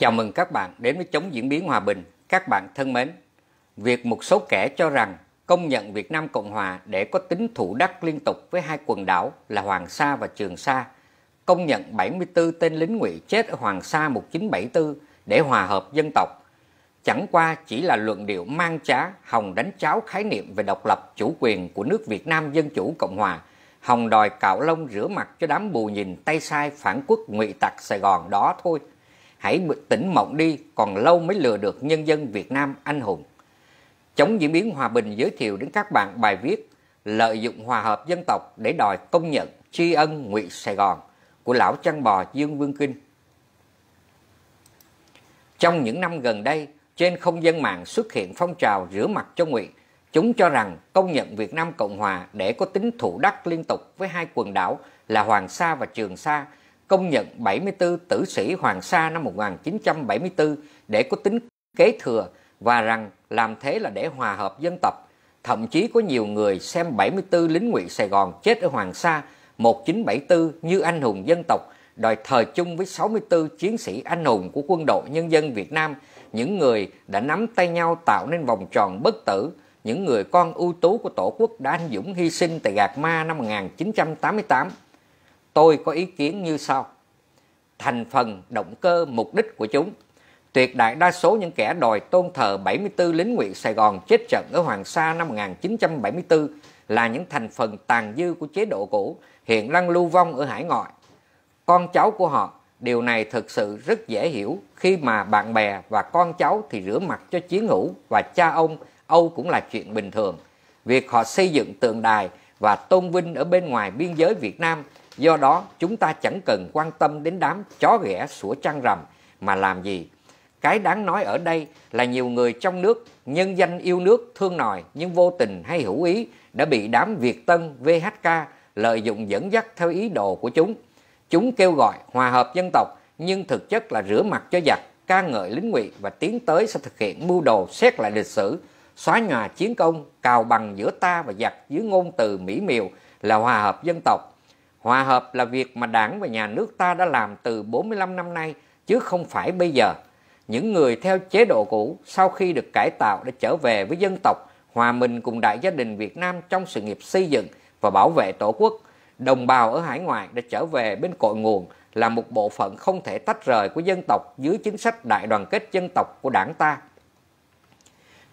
Chào mừng các bạn đến với Chống Diễn biến Hòa bình. Các bạn thân mến, việc một số kẻ cho rằng công nhận Việt Nam Cộng Hòa để có tính thủ đắc liên tục với hai quần đảo là Hoàng Sa và Trường Sa, công nhận 74 tên lính ngụy chết ở Hoàng Sa 1974 để hòa hợp dân tộc, chẳng qua chỉ là luận điệu mang trá hòng đánh cháo khái niệm về độc lập chủ quyền của nước Việt Nam Dân Chủ Cộng Hòa, hòng đòi cạo lông rửa mặt cho đám bù nhìn tay sai phản quốc ngụy tặc Sài Gòn đó thôi hãy tỉnh mộng đi còn lâu mới lừa được nhân dân Việt Nam anh hùng. Chống diễn biến hòa bình giới thiệu đến các bạn bài viết Lợi dụng hòa hợp dân tộc để đòi công nhận tri ân ngụy Sài Gòn của lão chăn bò Dương Vương Kinh. Trong những năm gần đây, trên không gian mạng xuất hiện phong trào rửa mặt cho ngụy. Chúng cho rằng công nhận Việt Nam Cộng Hòa để có tính thủ đắc liên tục với hai quần đảo là Hoàng Sa và Trường Sa – công nhận 74 tử sĩ Hoàng Sa năm 1974 để có tính kế thừa và rằng làm thế là để hòa hợp dân tộc. Thậm chí có nhiều người xem 74 lính ngụy Sài Gòn chết ở Hoàng Sa 1974 như anh hùng dân tộc, đòi thời chung với 64 chiến sĩ anh hùng của quân đội nhân dân Việt Nam, những người đã nắm tay nhau tạo nên vòng tròn bất tử, những người con ưu tú của Tổ quốc đã anh dũng hy sinh tại Gạc Ma năm 1988 tôi có ý kiến như sau. Thành phần, động cơ, mục đích của chúng. Tuyệt đại đa số những kẻ đòi tôn thờ 74 lính nguyện Sài Gòn chết trận ở Hoàng Sa năm 1974 là những thành phần tàn dư của chế độ cũ hiện đang lưu vong ở hải ngoại. Con cháu của họ, điều này thực sự rất dễ hiểu khi mà bạn bè và con cháu thì rửa mặt cho chiến hữu và cha ông Âu cũng là chuyện bình thường. Việc họ xây dựng tượng đài và tôn vinh ở bên ngoài biên giới Việt Nam – Do đó, chúng ta chẳng cần quan tâm đến đám chó ghẻ sủa trăng rằm mà làm gì. Cái đáng nói ở đây là nhiều người trong nước, nhân danh yêu nước, thương nòi nhưng vô tình hay hữu ý đã bị đám Việt Tân VHK lợi dụng dẫn dắt theo ý đồ của chúng. Chúng kêu gọi hòa hợp dân tộc nhưng thực chất là rửa mặt cho giặc, ca ngợi lính ngụy và tiến tới sẽ thực hiện mưu đồ xét lại lịch sử, xóa nhòa chiến công, cào bằng giữa ta và giặc dưới ngôn từ mỹ miều là hòa hợp dân tộc Hòa hợp là việc mà đảng và nhà nước ta đã làm từ 45 năm nay chứ không phải bây giờ. Những người theo chế độ cũ sau khi được cải tạo đã trở về với dân tộc, hòa mình cùng đại gia đình Việt Nam trong sự nghiệp xây dựng và bảo vệ Tổ quốc. Đồng bào ở hải ngoại đã trở về bên cội nguồn là một bộ phận không thể tách rời của dân tộc dưới chính sách đại đoàn kết dân tộc của đảng ta.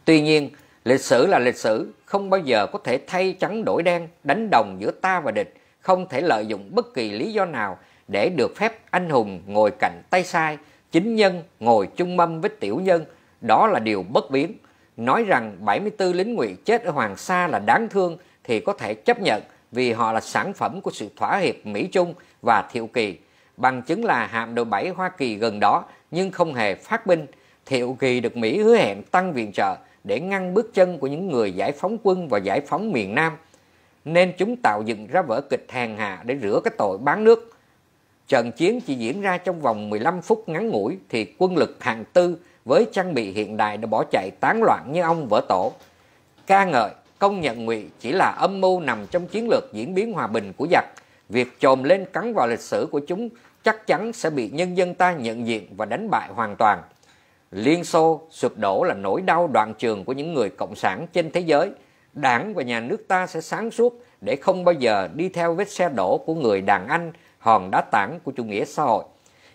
Tuy nhiên, lịch sử là lịch sử, không bao giờ có thể thay trắng đổi đen, đánh đồng giữa ta và địch – không thể lợi dụng bất kỳ lý do nào để được phép anh hùng ngồi cạnh tay sai, chính nhân ngồi chung mâm với tiểu nhân, đó là điều bất biến. Nói rằng 74 lính ngụy chết ở Hoàng Sa là đáng thương thì có thể chấp nhận vì họ là sản phẩm của sự thỏa hiệp Mỹ-Trung và Thiệu Kỳ. Bằng chứng là hạm đội 7 Hoa Kỳ gần đó nhưng không hề phát binh. Thiệu Kỳ được Mỹ hứa hẹn tăng viện trợ để ngăn bước chân của những người giải phóng quân và giải phóng miền Nam – nên chúng tạo dựng ra vở kịch hèn hạ để rửa cái tội bán nước. Trận chiến chỉ diễn ra trong vòng 15 phút ngắn ngủi thì quân lực hàng tư với trang bị hiện đại đã bỏ chạy tán loạn như ông vỡ tổ. Ca ngợi, công nhận ngụy chỉ là âm mưu nằm trong chiến lược diễn biến hòa bình của giặc. Việc trồm lên cắn vào lịch sử của chúng chắc chắn sẽ bị nhân dân ta nhận diện và đánh bại hoàn toàn. Liên Xô sụp đổ là nỗi đau đoạn trường của những người cộng sản trên thế giới – đảng và nhà nước ta sẽ sáng suốt để không bao giờ đi theo vết xe đổ của người đàn anh hòn đá tảng của chủ nghĩa xã hội.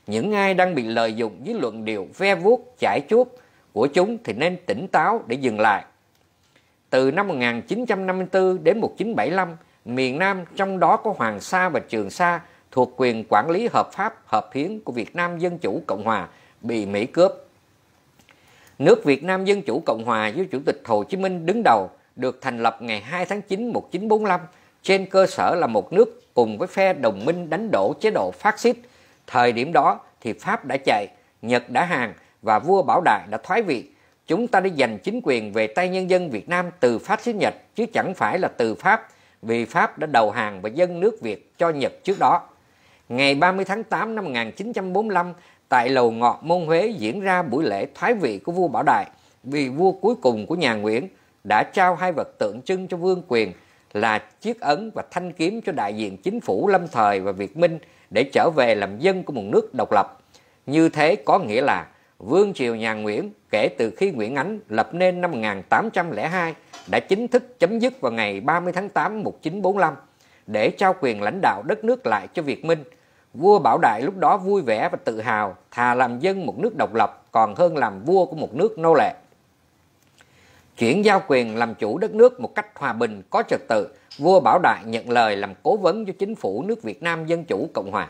Những ai đang bị lợi dụng với luận điệu ve vuốt, chải chuốt của chúng thì nên tỉnh táo để dừng lại. Từ năm 1954 đến 1975, miền Nam trong đó có Hoàng Sa và Trường Sa thuộc quyền quản lý hợp pháp, hợp hiến của Việt Nam Dân Chủ Cộng Hòa bị Mỹ cướp. Nước Việt Nam Dân Chủ Cộng Hòa do Chủ tịch Hồ Chí Minh đứng đầu được thành lập ngày 2 tháng 9 1945 trên cơ sở là một nước cùng với phe đồng minh đánh đổ chế độ phát xít. Thời điểm đó thì Pháp đã chạy, Nhật đã hàng và vua Bảo Đại đã thoái vị. Chúng ta đã giành chính quyền về tay nhân dân Việt Nam từ phát xít Nhật chứ chẳng phải là từ Pháp vì Pháp đã đầu hàng và dân nước Việt cho Nhật trước đó. Ngày 30 tháng 8 năm 1945, tại Lầu Ngọ Môn Huế diễn ra buổi lễ thoái vị của vua Bảo Đại vì vua cuối cùng của nhà Nguyễn đã trao hai vật tượng trưng cho vương quyền là chiếc ấn và thanh kiếm cho đại diện chính phủ lâm thời và Việt Minh để trở về làm dân của một nước độc lập. Như thế có nghĩa là Vương triều nhà Nguyễn kể từ khi Nguyễn Ánh lập nên năm 1802 đã chính thức chấm dứt vào ngày 30 tháng 8 1945 để trao quyền lãnh đạo đất nước lại cho Việt Minh. Vua Bảo Đại lúc đó vui vẻ và tự hào, thà làm dân một nước độc lập còn hơn làm vua của một nước nô lệ. Chuyển giao quyền làm chủ đất nước một cách hòa bình, có trật tự, vua Bảo Đại nhận lời làm cố vấn cho chính phủ nước Việt Nam Dân Chủ Cộng Hòa.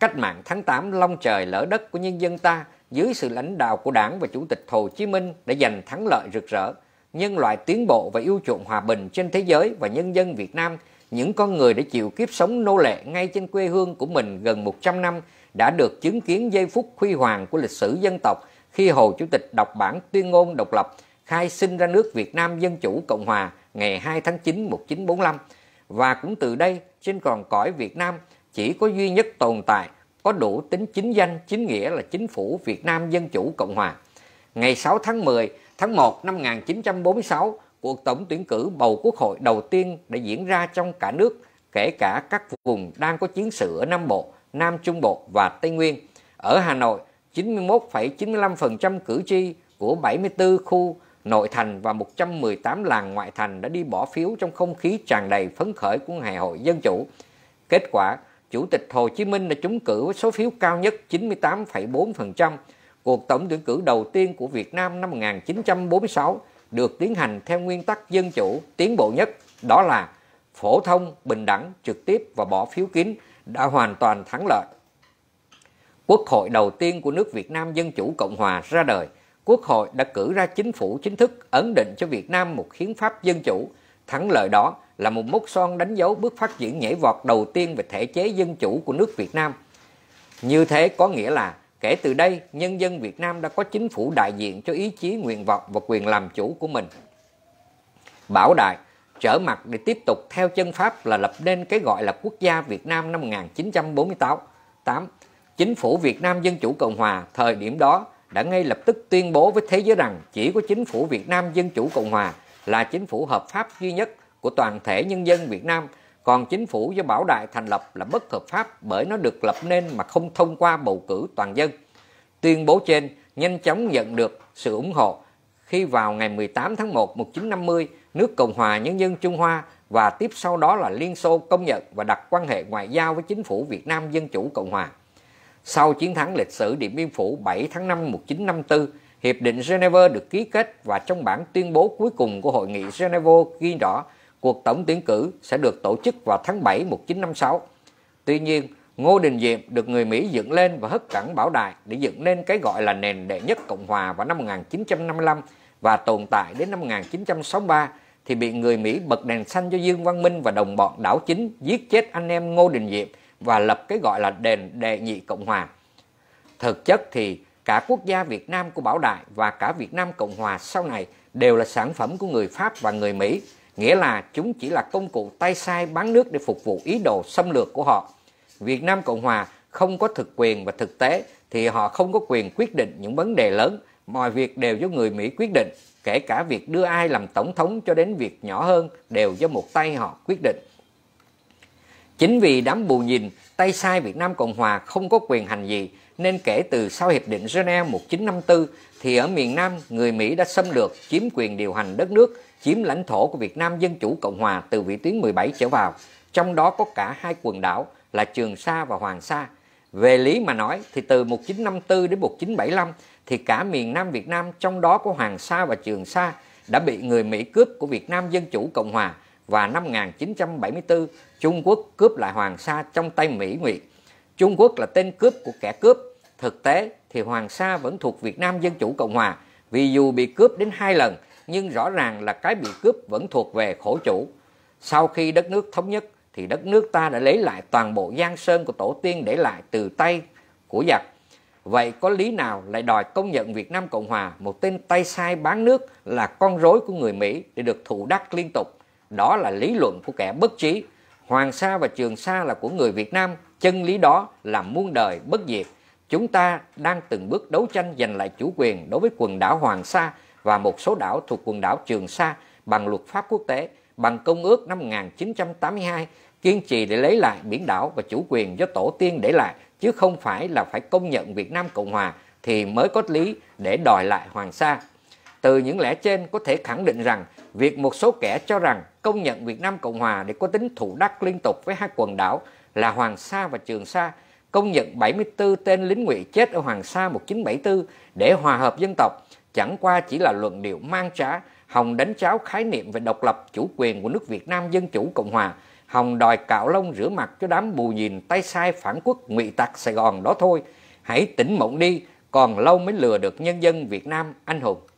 Cách mạng tháng 8 long trời lỡ đất của nhân dân ta dưới sự lãnh đạo của đảng và Chủ tịch Hồ Chí Minh đã giành thắng lợi rực rỡ. Nhân loại tiến bộ và yêu chuộng hòa bình trên thế giới và nhân dân Việt Nam, những con người đã chịu kiếp sống nô lệ ngay trên quê hương của mình gần 100 năm đã được chứng kiến giây phút huy hoàng của lịch sử dân tộc khi Hồ Chủ tịch đọc bản tuyên ngôn độc lập khai sinh ra nước Việt Nam Dân Chủ Cộng Hòa ngày 2 tháng 9 1945 và cũng từ đây trên còn cõi Việt Nam chỉ có duy nhất tồn tại có đủ tính chính danh chính nghĩa là chính phủ Việt Nam Dân Chủ Cộng Hòa. Ngày 6 tháng 10 tháng 1 năm 1946 cuộc tổng tuyển cử bầu quốc hội đầu tiên đã diễn ra trong cả nước kể cả các vùng đang có chiến sự ở Nam Bộ, Nam Trung Bộ và Tây Nguyên. Ở Hà Nội, 91,95% cử tri của 74 khu nội thành và 118 làng ngoại thành đã đi bỏ phiếu trong không khí tràn đầy phấn khởi của ngày hội dân chủ. Kết quả, Chủ tịch Hồ Chí Minh đã trúng cử với số phiếu cao nhất 98,4%. Cuộc tổng tuyển cử đầu tiên của Việt Nam năm 1946 được tiến hành theo nguyên tắc dân chủ tiến bộ nhất, đó là phổ thông, bình đẳng, trực tiếp và bỏ phiếu kín đã hoàn toàn thắng lợi. Quốc hội đầu tiên của nước Việt Nam Dân Chủ Cộng Hòa ra đời – Quốc hội đã cử ra chính phủ chính thức ấn định cho Việt Nam một hiến pháp dân chủ. Thắng lợi đó là một mốc son đánh dấu bước phát triển nhảy vọt đầu tiên về thể chế dân chủ của nước Việt Nam. Như thế có nghĩa là kể từ đây nhân dân Việt Nam đã có chính phủ đại diện cho ý chí nguyện vọng và quyền làm chủ của mình. Bảo Đại trở mặt để tiếp tục theo chân Pháp là lập nên cái gọi là quốc gia Việt Nam năm 1948. 8. Chính phủ Việt Nam Dân Chủ Cộng Hòa thời điểm đó đã ngay lập tức tuyên bố với thế giới rằng chỉ có chính phủ Việt Nam Dân Chủ Cộng Hòa là chính phủ hợp pháp duy nhất của toàn thể nhân dân Việt Nam, còn chính phủ do Bảo Đại thành lập là bất hợp pháp bởi nó được lập nên mà không thông qua bầu cử toàn dân. Tuyên bố trên nhanh chóng nhận được sự ủng hộ khi vào ngày 18 tháng 1 1950, nước Cộng hòa Nhân dân Trung Hoa và tiếp sau đó là Liên Xô công nhận và đặt quan hệ ngoại giao với chính phủ Việt Nam Dân Chủ Cộng Hòa. Sau chiến thắng lịch sử Điện Biên Phủ 7 tháng 5 1954, Hiệp định Geneva được ký kết và trong bản tuyên bố cuối cùng của Hội nghị Geneva ghi rõ cuộc tổng tuyển cử sẽ được tổ chức vào tháng 7 1956. Tuy nhiên, Ngô Đình Diệm được người Mỹ dựng lên và hất cẳng bảo đại để dựng nên cái gọi là nền đệ nhất Cộng hòa vào năm 1955 và tồn tại đến năm 1963 thì bị người Mỹ bật đèn xanh cho Dương Văn Minh và đồng bọn đảo chính giết chết anh em Ngô Đình Diệm và lập cái gọi là đền đệ nhị cộng hòa thực chất thì cả quốc gia Việt Nam của Bảo Đại và cả Việt Nam Cộng Hòa sau này đều là sản phẩm của người Pháp và người Mỹ, nghĩa là chúng chỉ là công cụ tay sai bán nước để phục vụ ý đồ xâm lược của họ. Việt Nam Cộng Hòa không có thực quyền và thực tế thì họ không có quyền quyết định những vấn đề lớn, mọi việc đều do người Mỹ quyết định, kể cả việc đưa ai làm tổng thống cho đến việc nhỏ hơn đều do một tay họ quyết định. Chính vì đám bù nhìn tay sai Việt Nam Cộng Hòa không có quyền hành gì nên kể từ sau Hiệp định Geneva 1954 thì ở miền Nam người Mỹ đã xâm lược chiếm quyền điều hành đất nước, chiếm lãnh thổ của Việt Nam Dân Chủ Cộng Hòa từ vị tuyến 17 trở vào, trong đó có cả hai quần đảo là Trường Sa và Hoàng Sa. Về lý mà nói thì từ 1954 đến 1975 thì cả miền Nam Việt Nam trong đó có Hoàng Sa và Trường Sa đã bị người Mỹ cướp của Việt Nam Dân Chủ Cộng Hòa và năm 1974 Trung Quốc cướp lại Hoàng Sa trong tay Mỹ Nguyệt. Trung Quốc là tên cướp của kẻ cướp. Thực tế thì Hoàng Sa vẫn thuộc Việt Nam Dân Chủ Cộng Hòa vì dù bị cướp đến hai lần nhưng rõ ràng là cái bị cướp vẫn thuộc về khổ chủ. Sau khi đất nước thống nhất thì đất nước ta đã lấy lại toàn bộ giang sơn của tổ tiên để lại từ tay của giặc. Vậy có lý nào lại đòi công nhận Việt Nam Cộng Hòa một tên tay sai bán nước là con rối của người Mỹ để được thụ đắc liên tục? đó là lý luận của kẻ bất trí hoàng sa và trường sa là của người việt nam chân lý đó là muôn đời bất diệt chúng ta đang từng bước đấu tranh giành lại chủ quyền đối với quần đảo hoàng sa và một số đảo thuộc quần đảo trường sa bằng luật pháp quốc tế bằng công ước năm 1982 kiên trì để lấy lại biển đảo và chủ quyền do tổ tiên để lại chứ không phải là phải công nhận Việt Nam Cộng Hòa thì mới có lý để đòi lại Hoàng Sa. Từ những lẽ trên có thể khẳng định rằng việc một số kẻ cho rằng công nhận Việt Nam Cộng Hòa để có tính thủ đắc liên tục với hai quần đảo là Hoàng Sa và Trường Sa, công nhận 74 tên lính ngụy chết ở Hoàng Sa 1974 để hòa hợp dân tộc chẳng qua chỉ là luận điệu mang trá, hòng đánh cháo khái niệm về độc lập chủ quyền của nước Việt Nam Dân Chủ Cộng Hòa, hòng đòi cạo lông rửa mặt cho đám bù nhìn tay sai phản quốc ngụy tặc Sài Gòn đó thôi. Hãy tỉnh mộng đi, còn lâu mới lừa được nhân dân Việt Nam anh hùng.